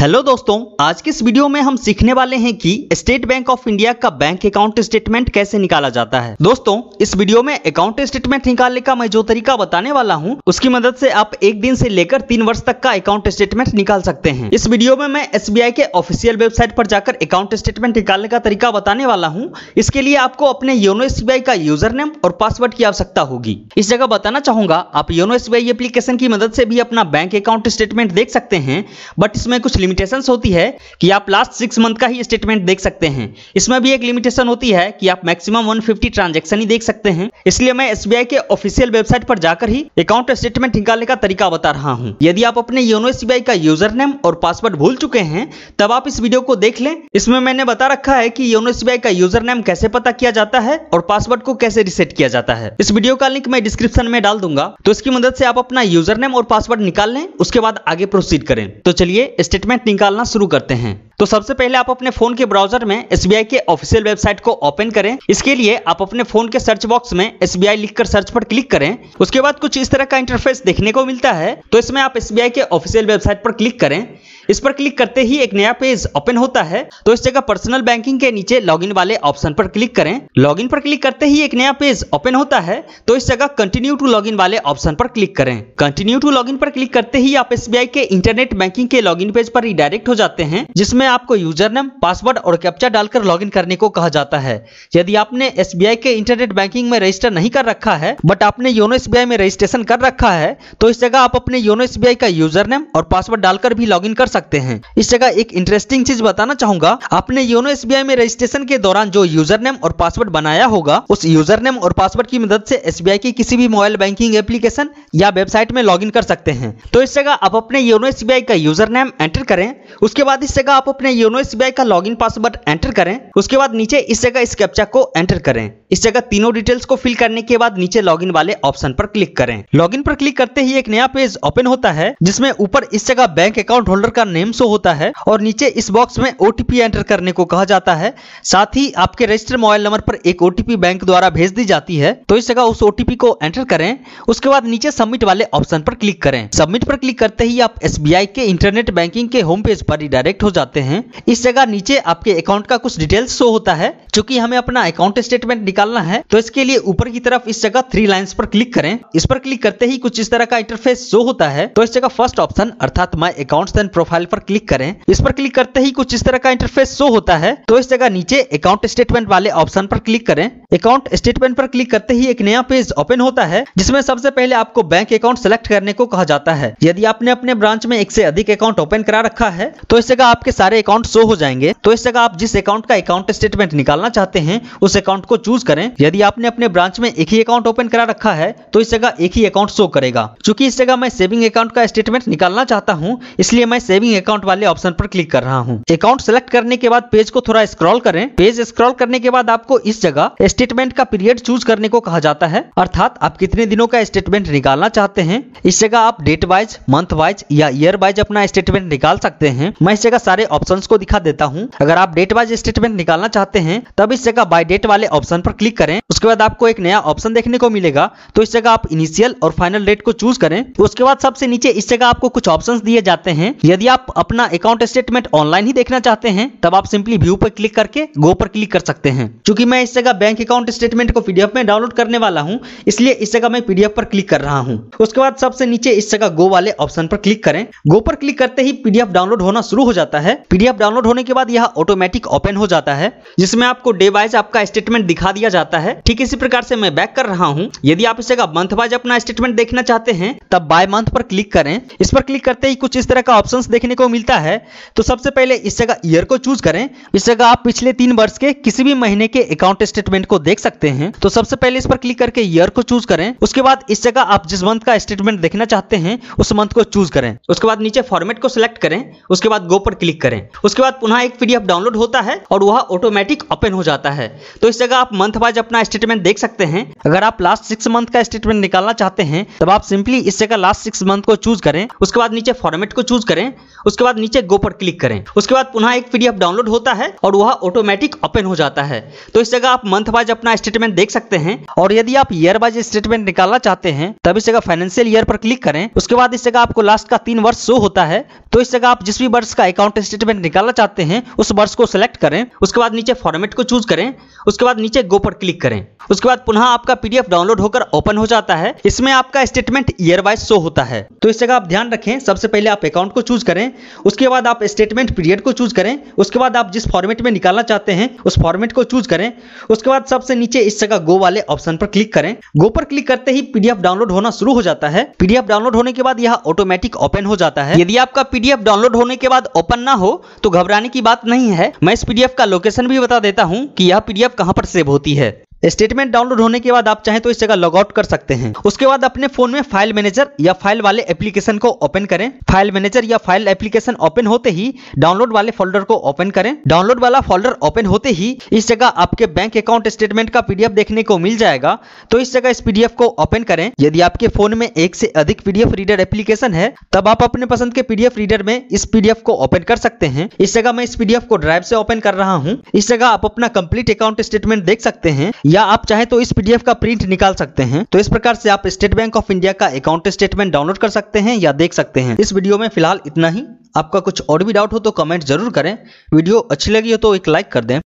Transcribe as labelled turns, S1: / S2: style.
S1: hello दोस्तों आज के इस वीडियो में हम सीखने वाले हैं कि स्टेट बैंक ऑफ इंडिया का बैंक अकाउंट स्टेटमेंट कैसे निकाला जाता है दोस्तों इस वीडियो में अकाउंट स्टेटमेंट निकालने का मैं जो तरीका बताने वाला हूं उसकी मदद से आप एक दिन से लेकर तीन वर्ष तक का अकाउंट स्टेटमेंट निकाल सकते हैं इस वीडियो में मैं एस के ऑफिसियल वेबसाइट पर जाकर अकाउंट स्टेटमेंट निकालने का तरीका बताने वाला हूँ इसके लिए आपको अपने योनो एस का यूजर नेम और पासवर्ड की आवश्यकता होगी इस जगह बताना चाहूंगा आप योनो एस एप्लीकेशन की मदद से भी अपना बैंक अकाउंट स्टेटमेंट देख सकते हैं बट इसमें कुछ लिमिटेशंस होती है कि आप लास्ट सिक्स मंथ का ही स्टेटमेंट देख सकते हैं इसमें भी एक लिमिटेशन होती है कि आप मैक्सिमम 150 ट्रांजेक्शन ही देख सकते हैं इसलिए मैं एस के ऑफिशियल वेबसाइट पर जाकर ही अकाउंट स्टेटमेंट निकालने का तरीका बता रहा हूँ यदि आप अपने योनो एस का यूजर नेम और पासवर्ड भूल चुके हैं तब आप इस वीडियो को देख लें इसमें मैंने बता रखा है की योनो एस का यूजर नेम कैसे पता किया जाता है और पासवर्ड को कैसे रिसेट किया जाता है इस वीडियो का लिंक मैं डिस्क्रिप्शन में डाल दूंगा तो इसकी मदद से आप अपना यूजर नेम और पासवर्ड निकाल लें उसके बाद आगे प्रोसीड करें तो चलिए स्टेटमेंट स्टेटमेंट निकालना शुरू करते हैं तो सबसे पहले आप अपने फोन के ब्राउजर में एस के ऑफिशियल वेबसाइट को ओपन करें इसके लिए आप अपने फोन के सर्च बॉक्स में एस लिखकर सर्च पर क्लिक करें उसके बाद कुछ इस तरह का इंटरफेस देखने को मिलता है तो इसमें आप एस के ऑफिशियल वेबसाइट पर क्लिक करें इस पर क्लिक करते ही एक नया पेज ओपन होता है तो इस जगह पर्सनल बैंकिंग के नीचे लॉगिन वाले ऑप्शन पर क्लिक करें लॉगिन पर क्लिक करते ही एक नया पेज ओपन होता है तो इस जगह कंटिन्यू टू लॉगिन वाले ऑप्शन पर क्लिक करें कंटिन्यू टू लॉगिन पर क्लिक करते ही आप एस के इंटरनेट बैंकिंग के लॉगिन पेज पर रिडायरेक्ट हो जाते हैं जिसमें आपको यूजर नेम पासवर्ड और कैप्चा डालकर लॉग करने को कहा जाता है यदि आपने एस के इंटरनेट बैंकिंग में रजिस्टर नहीं कर रखा है बट आपने योनो एस में रजिस्ट्रेशन कर रखा है तो इस जगह आप अपने योनो एस का यूजर नेम और पासवर्ड डालकर भी लॉग कर सकते सकते हैं इस जगह एक इंटरेस्टिंग चीज बताना चाहूंगा आपने योनो एस में रजिस्ट्रेशन के दौरान जो यूजर नेम और पासवर्ड बनाया होगा उस यूजर नेम और पासवर्ड की मदद से एस की किसी भी मोबाइल बैंकिंग एप्लीकेशन या वेबसाइट में लॉग कर सकते हैं तो इस जगह आप अपने योनो एस का यूजर नेम एंटर करें उसके बाद इस जगह आप अपने योनो एस का लॉग पासवर्ड एंटर करें उसके बाद नीचे इस जगह इस कैप्चा को एंटर करें इस जगह तीनों डिटेल्स को फिल करने के बाद नीचे लॉगिन वाले ऑप्शन पर क्लिक करें लॉगिन पर क्लिक करते ही एक नया पेज ओपन होता है जिसमें ऊपर इस जगह बैंक अकाउंट होल्डर का नेम शो होता है और नीचे इस बॉक्स में ओटीपी एंटर करने को कहा जाता है साथ ही आपके रजिस्टर मोबाइल नंबर पर एक ओटीपी बैंक द्वारा भेज दी जाती है तो इस जगह उस ओटीपी को एंटर करें उसके बाद नीचे सबमिट वाले ऑप्शन पर क्लिक करें सबमिट पर क्लिक करते ही आप एस के इंटरनेट बैंकिंग के होम पेज पर रिडायरेक्ट हो जाते हैं इस जगह नीचे आपके अकाउंट का कुछ डिटेल्स शो होता है चूंकि हमें अपना अकाउंट स्टेटमेंट निकालना है तो इसके लिए ऊपर की तरफ इस जगह थ्री लाइन्स पर क्लिक करें इस पर क्लिक करते ही कुछ इस तरह का इंटरफेस शो होता है तो इस जगह फर्स्ट ऑप्शन अर्थात my account and profile file पर क्लिक करें इस पर क्लिक करते ही कुछ इस तरह का इंटरफेस शो होता है तो इस जगह नीचे अकाउंट स्टेटमेंट वाले ऑप्शन पर क्लिक करें अकाउंट स्टेटमेंट पर क्लिक करते ही एक नया पेज ओपन होता है जिसमें सबसे पहले आपको बैंक अकाउंट सेलेक्ट करने को कहा जाता है यदि आपने अपने ब्रांच में एक से अधिक अकाउंट ओपन करा रखा है तो इस जगह आपके सारे अकाउंट शो हो जाएंगे तो इस जगह आप जिस अकाउंट का अकाउंट स्टेटमेंट निकालना चाहते हैं उस अकाउंट को चूज करें यदि आपने अपने ब्रांच में एक ही अकाउंट ओपन करा रखा है तो इस जगह एक ही अकाउंट शो करेगा चूंकि इस जगह मैं सेविंग अकाउंट का स्टेटमेंट निकालना चाहता हूँ इसलिए मैं सेविंग सेविंग अकाउंट वाले ऑप्शन पर क्लिक कर रहा हूँ अकाउंट सेलेक्ट करने के बाद पेज को थोड़ा स्क्रॉल करें पेज स्क्रॉल करने के बाद आपको इस जगह स्टेटमेंट का पीरियड चूज करने को कहा जाता है अर्थात आप कितने दिनों का स्टेटमेंट निकालना चाहते हैं इस जगह आप डेट वाइज मंथ वाइज या ईयर वाइज अपना स्टेटमेंट निकाल सकते हैं मैं इस जगह सारे ऑप्शन को दिखा देता हूँ अगर आप डेट वाइज स्टेटमेंट निकालना चाहते हैं तब इस जगह बाय डेट वाले ऑप्शन पर क्लिक करें उसके बाद आपको एक नया ऑप्शन देखने को मिलेगा तो इस जगह आप इनिशियल और फाइनल डेट को चूज करें उसके बाद सबसे नीचे इस जगह आपको कुछ ऑप्शन दिए जाते हैं यदि आप अपना अकाउंट स्टेटमेंट ऑनलाइन ही देखना चाहते हैं तब आप सिंपली व्यू पर क्लिक करके गो पर क्लिक कर सकते हैं क्योंकि मैं इस जगह बैंक अकाउंट स्टेटमेंट को पीडीएफ में डाउनलोड करने वाला हूँ इसलिए इस जगह मैं पीडीएफ पर क्लिक कर रहा हूँ उसके बाद सबसे नीचे इस जगह गो वाले ऑप्शन पर क्लिक करें गो पर क्लिक करते ही पीडीएफ डाउनलोड होना शुरू हो जाता है पीडीएफ डाउनलोड होने के बाद यह ऑटोमेटिक ओपन हो जाता है जिसमें आपको डे वाइज आपका स्टेटमेंट दिखा दिया जाता है ठीक इसी प्रकार से मैं बैक कर रहा हूँ यदि आप इस जगह मंथ वाइज अपना स्टेटमेंट देखना चाहते हैं तब बाय मंथ पर क्लिक करें इस पर क्लिक करते ही कुछ इस तरह का ऑप्शन देखने को मिलता है तो सबसे पहले इस जगह ईयर को चूज करें इस जगह आप पिछले तीन वर्ष के किसी भी महीने के अकाउंट स्टेटमेंट को देख सकते हैं तो सबसे पहले इस पर क्लिक करके ईयर को चूज करें उसके बाद इस जगह आप जिस मंथ का स्टेटमेंट देखना चाहते हैं उस मंथ को चूज करें उसके बाद नीचे फॉर्मेट को सिलेक्ट करें उसके बाद गो पर क्लिक करें उसके बाद पुनः एक पीडीएफ डाउनलोड होता है और वह ऑटोमेटिक ओपन हो जाता है तो इस जगह आप मंथ वाइज अपना स्टेटमेंट देख सकते हैं अगर आप लास्ट सिक्स मंथ का स्टेटमेंट निकालना चाहते हैं तब आप सिंपली इस जगह लास्ट सिक्स मंथ को चूज करें उसके बाद नीचे फॉर्मेट को चूज करें उसके बाद नीचे गो पर क्लिक करें उसके बाद पुनः एक पीडीएफ डाउनलोड होता है और वह ऑटोमेटिक ओपन हो जाता है तो इस जगह आप मंथ वाइज अपना स्टेटमेंट देख सकते हैं और यदि आप ईयर वाइज स्टेटमेंट निकालना चाहते हैं तब इस जगह फाइनेंशियल ईयर पर क्लिक करें उसके बाद इस जगह आपको लास्ट का तीन वर्ष शो होता है तो इस जगह आप जिस भी वर्ष का अकाउंट स्टेटमेंट निकालना चाहते हैं उस वर्ष को सिलेक्ट करें उसके बाद नीचे फॉर्मेट को चूज करें उसके बाद नीचे गो पर क्लिक करें उसके बाद पुनः आपका पीडीएफ डाउनलोड होकर ओपन हो जाता है इसमें आपका स्टेटमेंट ईयर वाइज शो होता है तो इस जगह आप ध्यान रखें सबसे पहले आप अकाउंट को चूज करें उसके बाद आप स्टेटमेंट पीरियड को चूज करें उसके बाद आप जिस फॉर्मेट में निकालना चाहते हैं उस फॉर्मेट को चूज करें उसके बाद सबसे नीचे इस जगह गो वाले ऑप्शन पर क्लिक करें गो पर क्लिक करते ही पीडीएफ डाउनलोड होना शुरू हो जाता है पीडीएफ डाउनलोड होने के बाद यह ऑटोमेटिक ओपन हो जाता है यदि आपका पीडीएफ डाउनलोड होने के बाद ओपन ना हो तो घबराने की बात नहीं है मैं इस पीडीएफ का लोकेशन भी बता देता हूँ कि यह पीडीएफ कहाँ पर सेव होती है स्टेटमेंट डाउनलोड होने के बाद आप चाहें तो इस जगह लॉग आउट कर सकते हैं उसके बाद अपने फोन में फाइल मैनेजर या फाइल वाले एप्लीकेशन को ओपन करें फाइल मैनेजर या फाइल एप्लीकेशन ओपन होते ही डाउनलोड वाले फोल्डर को ओपन करें डाउनलोड वाला फोल्डर ओपन होते ही इस जगह आपके बैंक अकाउंट स्टेटमेंट का पीडीएफ देखने को मिल जाएगा तो इस जगह इस पीडीएफ को ओपन करें यदि आपके फोन में एक से अधिक पीडीएफ रीडर एप्लीकेशन है तब आप अपने पसंद के पीडीएफ रीडर में इस पीडीएफ को ओपन कर सकते हैं इस जगह मैं इस पीडीएफ को ड्राइव से ओपन कर रहा हूँ इस जगह आप अपना कंप्लीट अकाउंट स्टेटमेंट देख सकते हैं या आप चाहे तो इस पीडीएफ का प्रिंट निकाल सकते हैं तो इस प्रकार से आप स्टेट बैंक ऑफ इंडिया का अकाउंट स्टेटमेंट डाउनलोड कर सकते हैं या देख सकते हैं इस वीडियो में फिलहाल इतना ही आपका कुछ और भी डाउट हो तो कमेंट जरूर करें वीडियो अच्छी लगी हो तो एक लाइक कर दें